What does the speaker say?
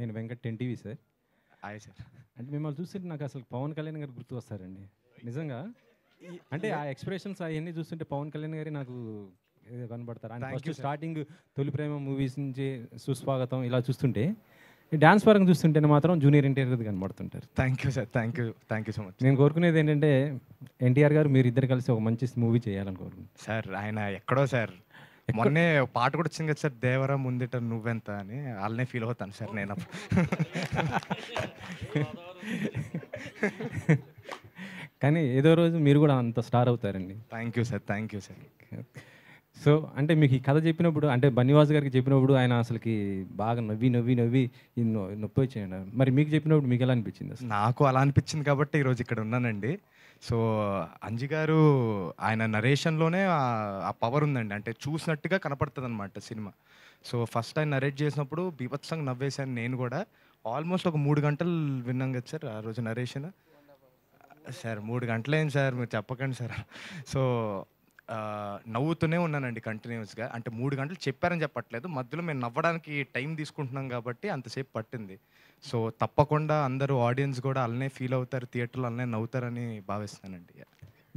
నేను Venkat ten TV sir hi sir అంటే మిమ్మల్ని చూస్తుంటే నాకు అసలు పవన్ కళ్యాణ్ గారు గుర్తు వస్తారండి నిజంగా అంటే ఆ ఎక్స్ప్రెషన్స్ అవన్నీ చూస్తుంటే పవన్ కళ్యాణ్ గారి నాకు కనబడతారు అంటే ఫస్ట్ స్టార్టింగ్ తొలి ప్రేమ మూవీస్ నుంచి సుస్వాగతం ఇలా చూస్తుంటే డాన్స్ పరంగా చూస్తుంటే మాత్రం జూనియర్ ఎన్టీఆర్ కనబడుతుంటారు thank you sir thank you thank you so much నేను కోరుకునేది ఏంటంటే ఎన్టీఆర్ గారు మీరు ఇద్దరు కలిసి ఒక మంచి మూవీ చేయాలని కోరుకుంటున్నాను సార్ ఆయన ఎక్కడో సార్ మొన్నే పాట కూడా వచ్చింది కదా సార్ దేవరా ముందుట నువ్వెంత అని వాళ్ళనే ఫీల్ అవుతాను సార్ నేను కానీ ఏదో రోజు మీరు కూడా అంత స్టార్ అవుతారండి thank you sir thank you sir so అంటే మీకు ఈ కథ చెప్పినప్పుడు అంటే బన్నివాజ్ గారికి చెప్పినప్పుడు ఆయన అసలుకి బాగా నవ్వి నవ్వి నవ్వి నొప్పి వచ్చాయండి మరి మీకు చెప్పినప్పుడు మీకు ఎలా అనిపించింది నాకు అలా అనిపించింది కాబట్టి ఈరోజు ఇక్కడ ఉన్నానండి సో అంజి గారు ఆయన నరేషన్లోనే ఆ పవర్ ఉందండి అంటే చూసినట్టుగా కనపడుతుంది అనమాట సినిమా సో ఫస్ట్ ఆయన నరేట్ చేసినప్పుడు బీభత్సంగ్ నవ్వేశాను నేను కూడా ఆల్మోస్ట్ ఒక మూడు గంటలు విన్నాం కదా సార్ ఆ రోజు నరేషన్ సార్ మూడు గంటలేం సార్ మీరు చెప్పకండి సార్ సో నవ్వుతూనే ఉన్నానండి కంటిన్యూస్గా అంటే మూడు గంటలు చెప్పారని చెప్పట్లేదు మధ్యలో మేము నవ్వడానికి టైం తీసుకుంటున్నాం కాబట్టి అంతసేపు పట్టింది సో తప్పకుండా అందరూ ఆడియన్స్ కూడా అలానే ఫీల్ అవుతారు థియేటర్లో అలానే నవ్వుతారని భావిస్తానండి